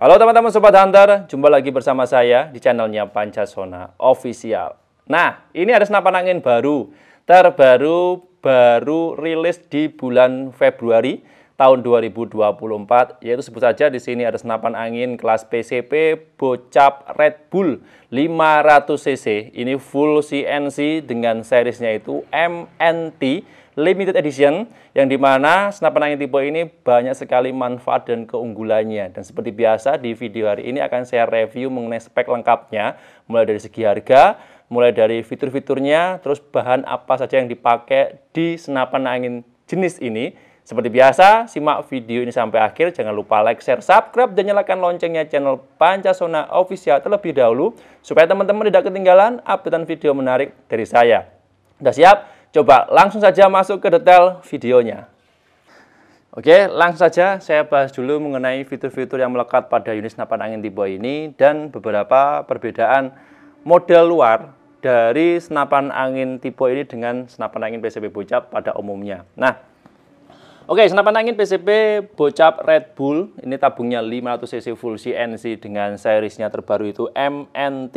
Halo teman-teman Sobat Hunter, jumpa lagi bersama saya di channelnya Pancasona Official. Nah, ini ada senapan angin baru, terbaru, baru rilis di bulan Februari tahun 2024, yaitu sebut saja di sini ada senapan angin kelas PCP Bocap Red Bull 500cc, ini full CNC dengan seriesnya itu MNT limited edition yang dimana senapan angin tipe ini banyak sekali manfaat dan keunggulannya dan seperti biasa di video hari ini akan saya review mengenai spek lengkapnya mulai dari segi harga mulai dari fitur-fiturnya terus bahan apa saja yang dipakai di senapan angin jenis ini seperti biasa, simak video ini sampai akhir. Jangan lupa like, share, subscribe, dan nyalakan loncengnya channel Pancasona Official terlebih dahulu. Supaya teman-teman tidak ketinggalan updatean video menarik dari saya. Sudah siap? Coba langsung saja masuk ke detail videonya. Oke, langsung saja saya bahas dulu mengenai fitur-fitur yang melekat pada unit senapan angin tipe ini dan beberapa perbedaan model luar dari senapan angin tipe ini dengan senapan angin PCB bocap pada umumnya. Nah, oke, senapan angin PCB bocap Red Bull ini tabungnya 500cc full CNC dengan seriesnya terbaru itu MNT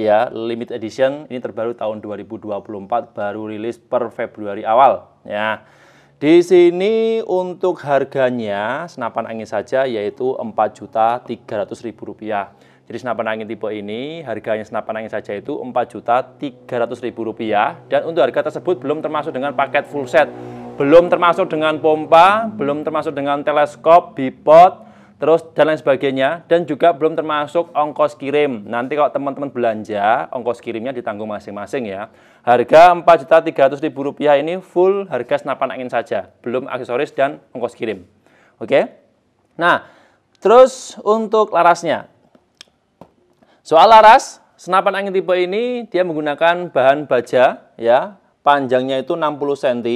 ya limit edition ini terbaru tahun 2024 baru rilis per Februari awal ya. Di sini untuk harganya senapan angin saja yaitu Rp4.300.000. Jadi senapan angin tipe ini harganya senapan angin saja itu Rp4.300.000 dan untuk harga tersebut belum termasuk dengan paket full set, belum termasuk dengan pompa, belum termasuk dengan teleskop, bipod, terus dan lain sebagainya dan juga belum termasuk ongkos kirim. Nanti kalau teman-teman belanja, ongkos kirimnya ditanggung masing-masing ya. Harga Rp4.300.000 ini full harga senapan angin saja, belum aksesoris dan ongkos kirim. Oke. Nah, terus untuk larasnya. Soal laras, senapan angin tipe ini dia menggunakan bahan baja ya, panjangnya itu 60 cm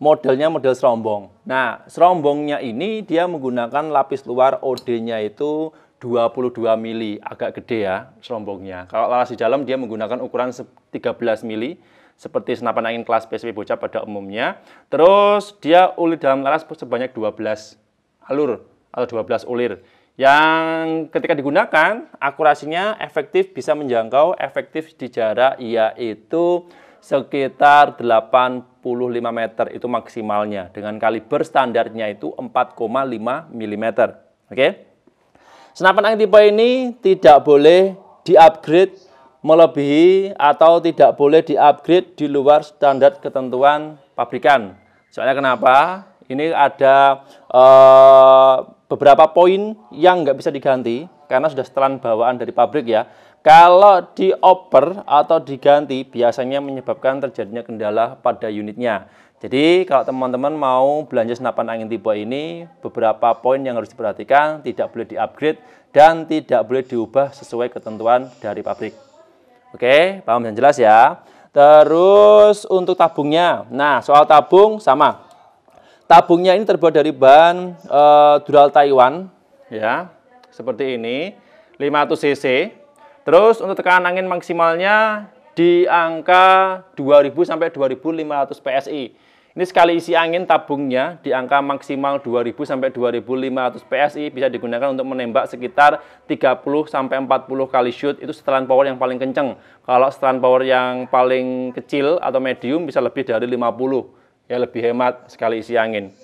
modelnya model serombong. Nah, serombongnya ini dia menggunakan lapis luar OD-nya itu 22 mili, agak gede ya serombongnya. Kalau laras di dalam dia menggunakan ukuran 13 mili, seperti senapan angin kelas PSP bocah pada umumnya. Terus dia ulir dalam laras sebanyak 12 alur atau 12 ulir yang ketika digunakan akurasinya efektif bisa menjangkau efektif di jarak yaitu sekitar 85 meter itu maksimalnya dengan kaliber standarnya itu 4,5 mm. Oke. Senapan angin tipe ini tidak boleh diupgrade melebihi atau tidak boleh diupgrade di luar standar ketentuan pabrikan. Soalnya kenapa? Ini ada uh, beberapa poin yang nggak bisa diganti karena sudah setelan bawaan dari pabrik ya. Kalau dioper atau diganti biasanya menyebabkan terjadinya kendala pada unitnya. Jadi kalau teman-teman mau belanja senapan angin tipe ini, beberapa poin yang harus diperhatikan, tidak boleh diupgrade dan tidak boleh diubah sesuai ketentuan dari pabrik. Oke, paham dan jelas ya. Terus untuk tabungnya, nah soal tabung sama. Tabungnya ini terbuat dari bahan e, dural Taiwan, ya seperti ini, 500 cc Terus untuk tekanan angin maksimalnya di angka 2000 sampai 2500 PSI. Ini sekali isi angin tabungnya di angka maksimal 2000 sampai 2500 PSI bisa digunakan untuk menembak sekitar 30 sampai 40 kali shoot itu setelan power yang paling kenceng. Kalau setelan power yang paling kecil atau medium bisa lebih dari 50. Ya lebih hemat sekali isi angin.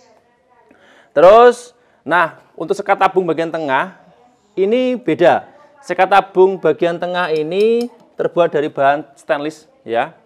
Terus nah, untuk sekat tabung bagian tengah ini beda Sekat tabung bagian tengah ini terbuat dari bahan stainless ya.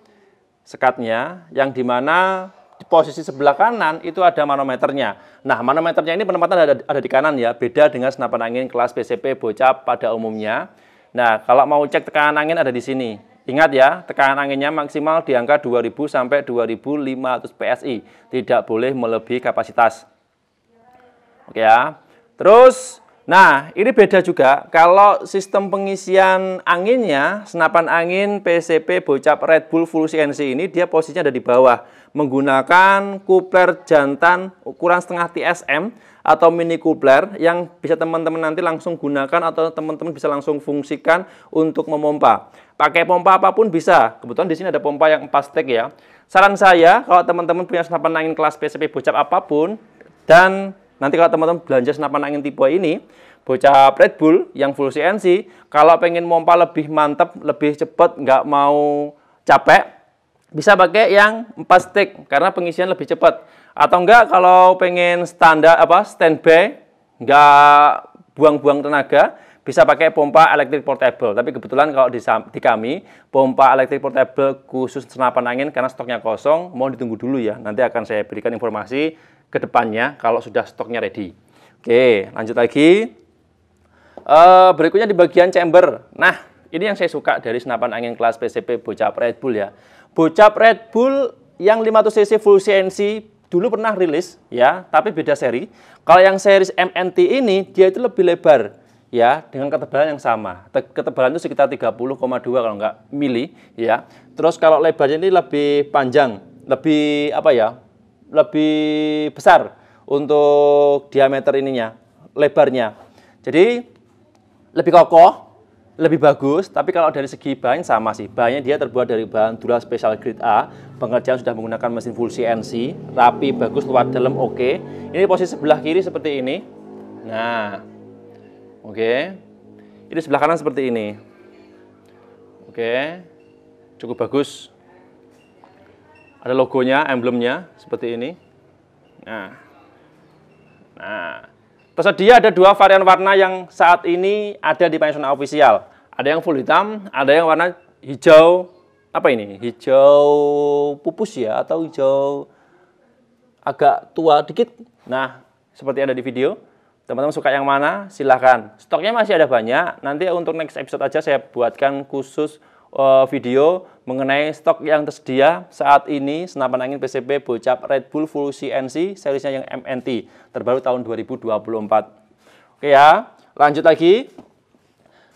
Sekatnya yang dimana di posisi sebelah kanan itu ada manometernya. Nah, manometernya ini penempatan ada, ada di kanan ya, beda dengan senapan angin kelas PCP bocap pada umumnya. Nah, kalau mau cek tekanan angin ada di sini. Ingat ya, tekanan anginnya maksimal di angka 2000 sampai 2500 PSI, tidak boleh melebihi kapasitas. Oke ya. Terus Nah, ini beda juga kalau sistem pengisian anginnya, senapan angin PCP bocap Red Bull Full CNC ini dia posisinya ada di bawah menggunakan kupler jantan ukuran setengah TSM atau mini kupler yang bisa teman-teman nanti langsung gunakan atau teman-teman bisa langsung fungsikan untuk memompa. Pakai pompa apapun bisa. Kebetulan di sini ada pompa yang 4 stek ya. Saran saya kalau teman-teman punya senapan angin kelas PCP bocap apapun dan Nanti kalau teman-teman belanja senapan angin tipe ini, bocah Red Bull yang full CNC, kalau pengen pompa lebih mantap, lebih cepat, nggak mau capek, bisa pakai yang 4 stick karena pengisian lebih cepat. Atau enggak kalau pengen standar apa standby, nggak buang-buang tenaga, bisa pakai pompa elektrik portable. Tapi kebetulan kalau di, di kami, pompa elektrik portable khusus senapan angin karena stoknya kosong, mau ditunggu dulu ya. Nanti akan saya berikan informasi ke depannya kalau sudah stoknya ready. Oke, lanjut lagi. E, berikutnya di bagian chamber. Nah, ini yang saya suka dari senapan angin kelas PCP Bocap Red Bull ya. Bocap Red Bull yang 500cc full CNC dulu pernah rilis ya, tapi beda seri. Kalau yang seri MNT ini dia itu lebih lebar ya dengan ketebalan yang sama. Ketebalan itu sekitar 30,2 kalau enggak mili ya. Terus kalau lebarnya ini lebih panjang, lebih apa ya? lebih besar untuk diameter ininya, lebarnya. Jadi lebih kokoh, lebih bagus, tapi kalau dari segi bahan sama sih. Bahannya dia terbuat dari bahan Dura Special Grade A, pengerjaan sudah menggunakan mesin full CNC, rapi, bagus, luar dalam oke. Okay. Ini posisi sebelah kiri seperti ini. Nah, oke. Okay. Ini sebelah kanan seperti ini. Oke, okay. cukup bagus. Ada logonya, emblemnya seperti ini. Nah, nah. tersedia ada dua varian warna yang saat ini ada di Panasonic official. Ada yang full hitam, ada yang warna hijau apa ini? Hijau pupus ya atau hijau agak tua dikit. Nah, seperti ada di video. Teman-teman suka yang mana? Silahkan. Stoknya masih ada banyak. Nanti untuk next episode aja saya buatkan khusus Eh, video mengenai stok yang tersedia saat ini senapan angin PCP Bocap Red Bull Full CNC serisnya yang MNT terbaru tahun 2024. Oke ya, lanjut lagi.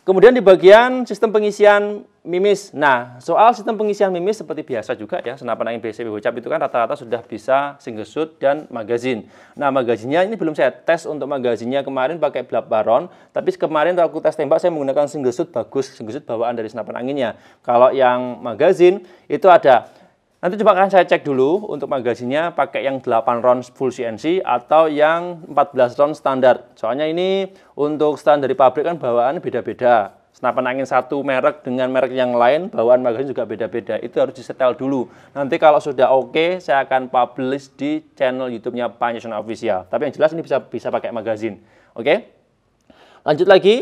Kemudian di bagian sistem pengisian Mimis. Nah, soal sistem pengisian mimis seperti biasa juga ya, senapan angin BCB Bocap itu kan rata-rata sudah bisa single shoot dan magazin. Nah, magazinnya ini belum saya tes untuk magazinnya kemarin pakai blab baron, tapi kemarin waktu tes tembak saya menggunakan single shoot bagus, single shoot bawaan dari senapan anginnya. Kalau yang magazin itu ada Nanti coba akan saya cek dulu untuk magazinnya pakai yang 8 round full CNC atau yang 14 round standar. Soalnya ini untuk standar dari pabrik kan bawaan beda-beda senapan angin satu merek dengan merek yang lain, bawaan magazine juga beda-beda. Itu harus disetel dulu. Nanti kalau sudah oke, okay, saya akan publish di channel YouTube-nya Panyusun Official. Tapi yang jelas ini bisa bisa pakai magazine. Oke? Okay? Lanjut lagi.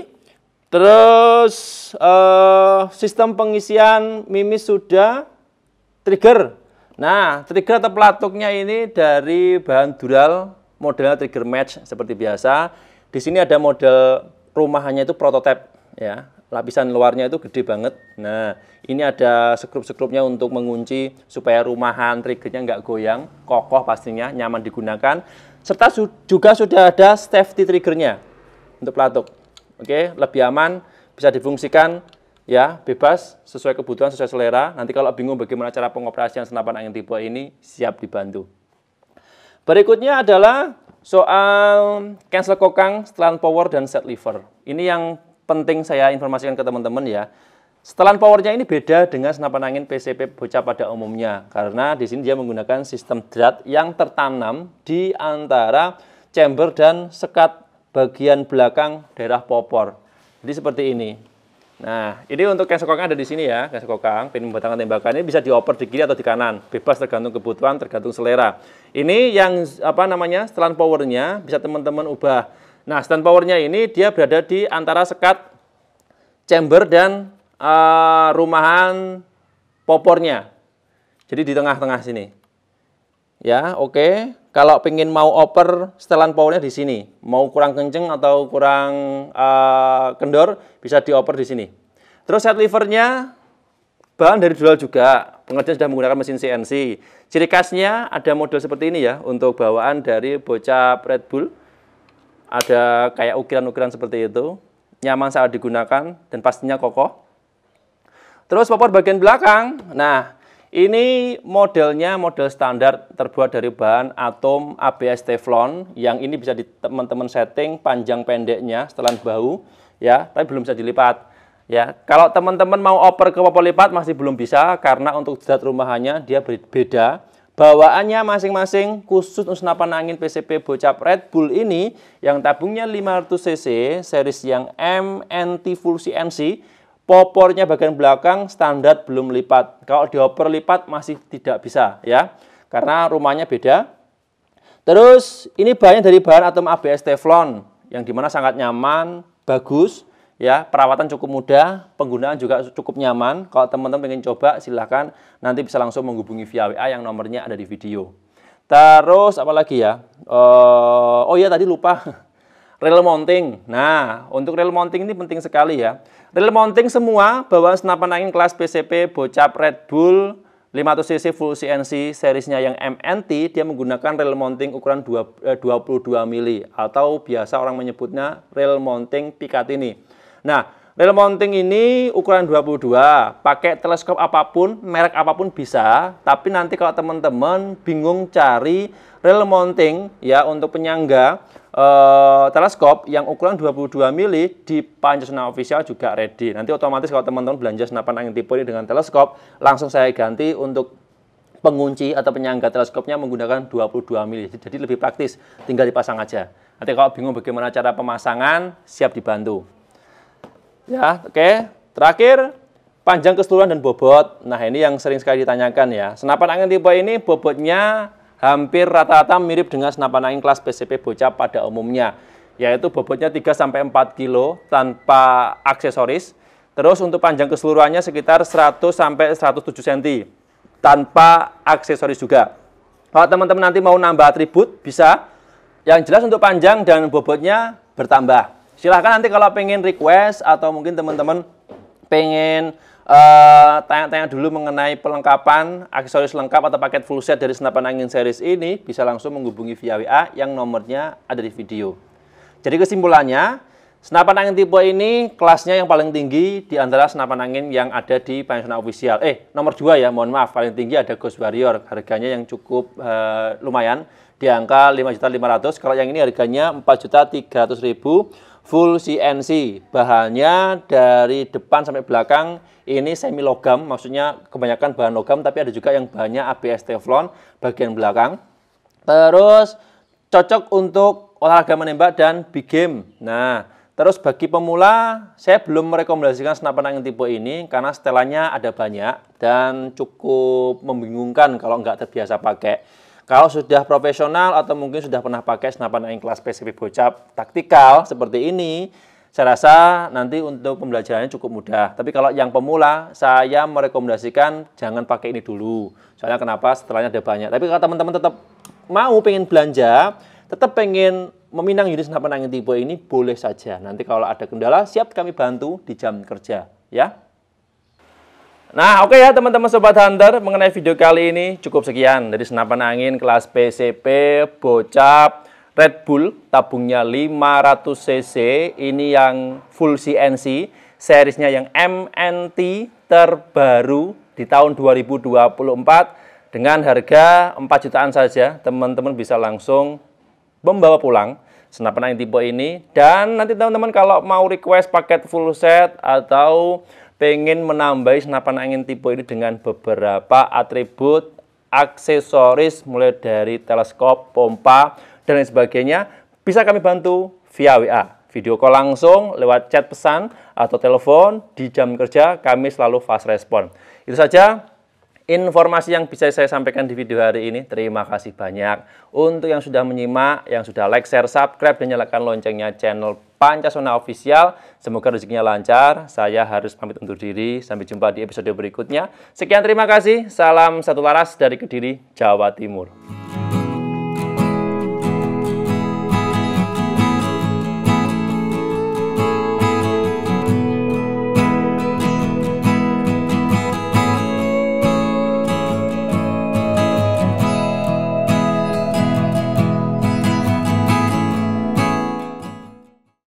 Terus uh, sistem pengisian mimis sudah trigger. Nah, trigger atau pelatuknya ini dari bahan dural modelnya trigger match seperti biasa. Di sini ada model rumahnya itu prototipe ya lapisan luarnya itu gede banget. Nah, ini ada sekrup-sekrupnya untuk mengunci supaya rumahan triggernya nggak goyang, kokoh pastinya, nyaman digunakan. Serta su juga sudah ada safety triggernya untuk pelatuk. Oke, lebih aman, bisa difungsikan ya bebas sesuai kebutuhan sesuai selera nanti kalau bingung bagaimana cara pengoperasian senapan angin tipe ini siap dibantu berikutnya adalah soal cancel kokang stand power dan set lever ini yang penting saya informasikan ke teman-teman ya. Setelan powernya ini beda dengan senapan angin PCP bocah pada umumnya karena di sini dia menggunakan sistem drat yang tertanam di antara chamber dan sekat bagian belakang daerah popor. Jadi seperti ini. Nah, ini untuk kesekokang ada di sini ya, kesekokang pin pembatangan tembakan ini bisa dioper di kiri atau di kanan, bebas tergantung kebutuhan, tergantung selera. Ini yang apa namanya? setelan powernya bisa teman-teman ubah Nah, stand powernya ini dia berada di antara sekat chamber dan uh, rumahan popornya. Jadi di tengah-tengah sini. Ya, oke. Okay. Kalau pengen mau oper, setelan powernya di sini. Mau kurang kenceng atau kurang uh, kendor, bisa dioper di sini. Terus set livernya bahan dari dual juga. pengertian sudah menggunakan mesin CNC. Ciri khasnya ada model seperti ini ya untuk bawaan dari bocah Red Bull ada kayak ukiran-ukiran seperti itu, nyaman saat digunakan dan pastinya kokoh. Terus popor bagian belakang. Nah, ini modelnya model standar terbuat dari bahan atom ABS teflon yang ini bisa di teman-teman setting panjang pendeknya setelan bahu ya, tapi belum bisa dilipat. Ya, kalau teman-teman mau oper ke popor lipat masih belum bisa karena untuk zat rumahannya dia beda Bawaannya masing-masing khusus untuk senapan angin PCP bocap Red Bull ini yang tabungnya 500cc, series yang MNT Full CNC, popornya bagian belakang standar belum lipat. Kalau dioper lipat masih tidak bisa ya, karena rumahnya beda. Terus ini banyak dari bahan atom ABS Teflon yang dimana sangat nyaman, bagus, ya perawatan cukup mudah, penggunaan juga cukup nyaman. Kalau teman-teman ingin coba silahkan nanti bisa langsung menghubungi via WA yang nomornya ada di video. Terus apalagi ya? Uh, oh iya tadi lupa rail mounting. Nah untuk rail mounting ini penting sekali ya. Rail mounting semua bawaan senapan angin kelas PCP, bocap Red Bull, 500cc full CNC seriesnya yang MNT dia menggunakan rail mounting ukuran 22 eh, mili atau biasa orang menyebutnya rail mounting Picatinny. Nah, Rail mounting ini ukuran 22, pakai teleskop apapun, merek apapun bisa, tapi nanti kalau teman-teman bingung cari rail mounting ya untuk penyangga eh, teleskop yang ukuran 22 mili di Pancasila official juga ready. Nanti otomatis kalau teman-teman belanja senapan angin tipe ini dengan teleskop, langsung saya ganti untuk pengunci atau penyangga teleskopnya menggunakan 22 mili. Jadi lebih praktis, tinggal dipasang aja. Nanti kalau bingung bagaimana cara pemasangan, siap dibantu. Ya, oke. Okay. Terakhir, panjang keseluruhan dan bobot. Nah, ini yang sering sekali ditanyakan ya. Senapan angin tipe ini bobotnya hampir rata-rata mirip dengan senapan angin kelas PCP bocah pada umumnya, yaitu bobotnya 3-4 kilo tanpa aksesoris. Terus untuk panjang keseluruhannya sekitar 100-107 cm tanpa aksesoris juga. Kalau teman-teman nanti mau nambah atribut, bisa. Yang jelas untuk panjang dan bobotnya bertambah. Silahkan nanti kalau pengen request atau mungkin teman-teman pengen eh, tanya-tanya uh, dulu mengenai pelengkapan aksesoris lengkap atau paket full set dari senapan angin series ini bisa langsung menghubungi via WA yang nomornya ada di video. Jadi kesimpulannya, senapan angin tipe ini kelasnya yang paling tinggi di antara senapan angin yang ada di Panasonic official. Eh, nomor 2 ya, mohon maaf, paling tinggi ada Ghost Warrior, harganya yang cukup uh, lumayan, di angka 5.500. Kalau yang ini harganya 4.300.000 full CNC. Bahannya dari depan sampai belakang ini semi logam, maksudnya kebanyakan bahan logam tapi ada juga yang bahannya ABS teflon bagian belakang. Terus cocok untuk olahraga menembak dan big game. Nah, Terus bagi pemula, saya belum merekomendasikan senapan angin tipe ini karena setelannya ada banyak dan cukup membingungkan kalau nggak terbiasa pakai. Kalau sudah profesional atau mungkin sudah pernah pakai senapan angin kelas spesifik bocap taktikal seperti ini, saya rasa nanti untuk pembelajarannya cukup mudah. Tapi kalau yang pemula, saya merekomendasikan jangan pakai ini dulu. Soalnya kenapa? Setelahnya ada banyak. Tapi kalau teman-teman tetap mau pengen belanja, tetap pengen meminang unit senapan angin tipe ini, boleh saja. Nanti kalau ada kendala, siap kami bantu di jam kerja. Ya. Nah, oke okay ya teman-teman Sobat Hunter, mengenai video kali ini cukup sekian dari senapan angin kelas PCP, bocap, Red Bull, tabungnya 500cc, ini yang full CNC, serisnya yang MNT terbaru di tahun 2024 dengan harga 4 jutaan saja, teman-teman bisa langsung membawa pulang senapan angin tipe ini dan nanti teman-teman kalau mau request paket full set atau pengen menambah senapan angin tipe ini dengan beberapa atribut aksesoris mulai dari teleskop, pompa, dan lain sebagainya bisa kami bantu via WA video call langsung, lewat chat pesan, atau telepon, di jam kerja, kami selalu fast respon. Itu saja, informasi yang bisa saya sampaikan di video hari ini. Terima kasih banyak. Untuk yang sudah menyimak, yang sudah like, share, subscribe, dan nyalakan loncengnya channel Pancasona Official. Semoga rezekinya lancar. Saya harus pamit undur diri. Sampai jumpa di episode berikutnya. Sekian terima kasih. Salam satu laras dari Kediri, Jawa Timur.